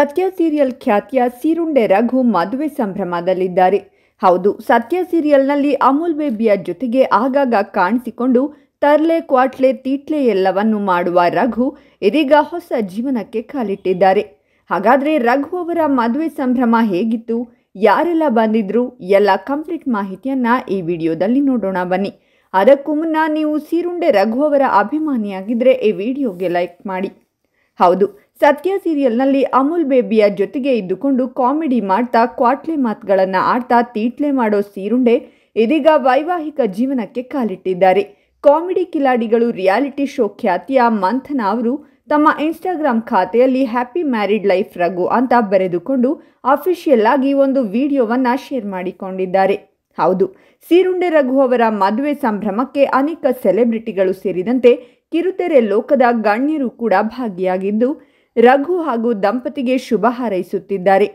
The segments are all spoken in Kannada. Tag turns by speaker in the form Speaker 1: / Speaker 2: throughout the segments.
Speaker 1: ಸತ್ಯ ಸೀರಿಯಲ್ ಖ್ಯಾತಿಯ ಸೀರುಂಡೆ ರಘು ಮದುವೆ ಸಂಭ್ರಮದಲ್ಲಿದ್ದಾರೆ ಹೌದು ಸತ್ಯ ಸೀರಿಯಲ್ನಲ್ಲಿ ಅಮೂಲ್ ಬೇಬಿಯ ಜೊತೆಗೆ ಆಗಾಗ ಕಾಣಿಸಿಕೊಂಡು ತರ್ಲೆ ಕ್ವಾಟ್ಲೆ ತೀಟ್ಲೆ ಎಲ್ಲವನ್ನು ಮಾಡುವ ರಘು ಇದೀಗ ಹೊಸ ಜೀವನಕ್ಕೆ ಕಾಲಿಟ್ಟಿದ್ದಾರೆ ಹಾಗಾದರೆ ರಘು ಅವರ ಮದುವೆ ಸಂಭ್ರಮ ಹೇಗಿತ್ತು ಯಾರೆಲ್ಲ ಬಂದಿದ್ರು ಎಲ್ಲ ಕಂಪ್ಲೀಟ್ ಮಾಹಿತಿಯನ್ನ ಈ ವಿಡಿಯೋದಲ್ಲಿ ನೋಡೋಣ ಬನ್ನಿ ಅದಕ್ಕೂ ಮುನ್ನ ನೀವು ಸೀರುಂಡೆ ರಘು ಅವರ ಅಭಿಮಾನಿಯಾಗಿದ್ದರೆ ಈ ವಿಡಿಯೋಗೆ ಲೈಕ್ ಮಾಡಿ ಹೌದು ಸತ್ಯ ಸೀರಿಯಲ್ನಲ್ಲಿ ಅಮುಲ್ ಬೇಬಿಯ ಜೊತೆಗೆ ಇದ್ದುಕೊಂಡು ಕಾಮಿಡಿ ಮಾಡ್ತಾ ಕ್ವಾಟ್ಲೆ ಮಾತುಗಳನ್ನು ಆಡ್ತಾ ತೀಟ್ಲೆ ಮಾಡೋ ಸೀರುಂಡೆ ಇದೀಗ ವೈವಾಹಿಕ ಜೀವನಕ್ಕೆ ಕಾಲಿಟ್ಟಿದ್ದಾರೆ ಕಾಮಿಡಿ ಕಿಲಾಡಿಗಳು ರಿಯಾಲಿಟಿ ಶೋ ಖ್ಯಾತಿಯ ಮಂಥನ ಅವರು ತಮ್ಮ ಇನ್ಸ್ಟಾಗ್ರಾಮ್ ಖಾತೆಯಲ್ಲಿ ಹ್ಯಾಪಿ ಮ್ಯಾರಿಡ್ ಲೈಫ್ ರಘು ಅಂತ ಬರೆದುಕೊಂಡು ಅಫಿಷಿಯಲ್ ಆಗಿ ಒಂದು ವಿಡಿಯೋವನ್ನು ಶೇರ್ ಮಾಡಿಕೊಂಡಿದ್ದಾರೆ ಹೌದು ಸೀರುಂಡೆ ರಘು ಅವರ ಮದುವೆ ಸಂಭ್ರಮಕ್ಕೆ ಅನೇಕ ಸೆಲೆಬ್ರಿಟಿಗಳು ಸೇರಿದಂತೆ ಕಿರುತೆರೆ ಲೋಕದ ಗಣ್ಯರು ಕೂಡ ಭಾಗಿಯಾಗಿದ್ದು ರಘು ಹಾಗೂ ದಂಪತಿಗೆ ಶುಭ ಹಾರೈಸುತ್ತಿದ್ದಾರೆ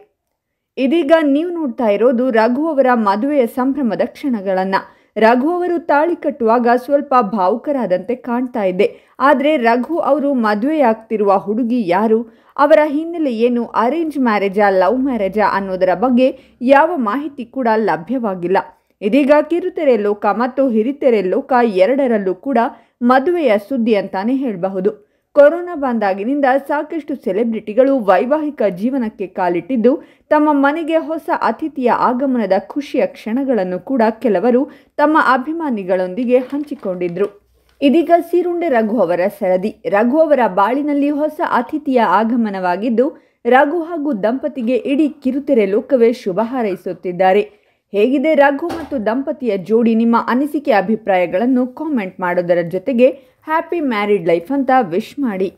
Speaker 1: ಇದೀಗ ನೀವು ನೋಡ್ತಾ ಇರೋದು ರಘು ಅವರ ಮದುವೆಯ ಸಂಭ್ರಮದ ಕ್ಷಣಗಳನ್ನು ರಘು ಅವರು ತಾಳಿ ಕಟ್ಟುವಾಗ ಸ್ವಲ್ಪ ಭಾವುಕರಾದಂತೆ ಕಾಣ್ತಾ ಇದೆ ಆದರೆ ರಘು ಅವರು ಮದುವೆಯಾಗ್ತಿರುವ ಹುಡುಗಿ ಯಾರು ಅವರ ಹಿನ್ನೆಲೆ ಏನು ಅರೇಂಜ್ ಮ್ಯಾರೇಜಾ ಲವ್ ಮ್ಯಾರೇಜಾ ಅನ್ನೋದರ ಬಗ್ಗೆ ಯಾವ ಮಾಹಿತಿ ಕೂಡ ಲಭ್ಯವಾಗಿಲ್ಲ ಇದೀಗ ಕಿರುತೆರೆ ಲೋಕ ಮತ್ತು ಹಿರಿತೆರೆ ಲೋಕ ಎರಡರಲ್ಲೂ ಕೂಡ ಮದುವೆಯ ಸುದ್ದಿ ಅಂತಾನೆ ಹೇಳಬಹುದು ಕೊರೋನಾ ಬಂದಾಗಿನಿಂದ ಸಾಕಷ್ಟು ಸೆಲೆಬ್ರಿಟಿಗಳು ವೈವಾಹಿಕ ಜೀವನಕ್ಕೆ ಕಾಲಿಟ್ಟಿದ್ದು ತಮ್ಮ ಮನೆಗೆ ಹೊಸ ಅತಿಥಿಯ ಆಗಮನದ ಖುಷಿಯ ಕ್ಷಣಗಳನ್ನು ಕೂಡ ಕೆಲವರು ತಮ್ಮ ಅಭಿಮಾನಿಗಳೊಂದಿಗೆ ಹಂಚಿಕೊಂಡಿದ್ರು ಇದೀಗ ಸಿರುಂಡೆ ರಘು ಅವರ ಸರದಿ ರಘು ಅವರ ಬಾಳಿನಲ್ಲಿ ಹೊಸ ಅತಿಥಿಯ ಆಗಮನವಾಗಿದ್ದು ರಘು ಹಾಗೂ ದಂಪತಿಗೆ ಇಡೀ ಕಿರುತೆರೆ ಲೋಕವೇ ಶುಭ ಹಾರೈಸುತ್ತಿದ್ದಾರೆ ಹೇಗಿದೆ ರಘು ಮತ್ತು ದಂಪತಿಯ ಜೋಡಿ ನಿಮ್ಮ ಅನಿಸಿಕೆ ಅಭಿಪ್ರಾಯಗಳನ್ನು ಕಾಮೆಂಟ್ ಮಾಡೋದರ ಜೊತೆಗೆ ಹ್ಯಾಪಿ ಮ್ಯಾರಿಡ್ ಲೈಫ್ ಅಂತ ವಿಶ್ ಮಾಡಿ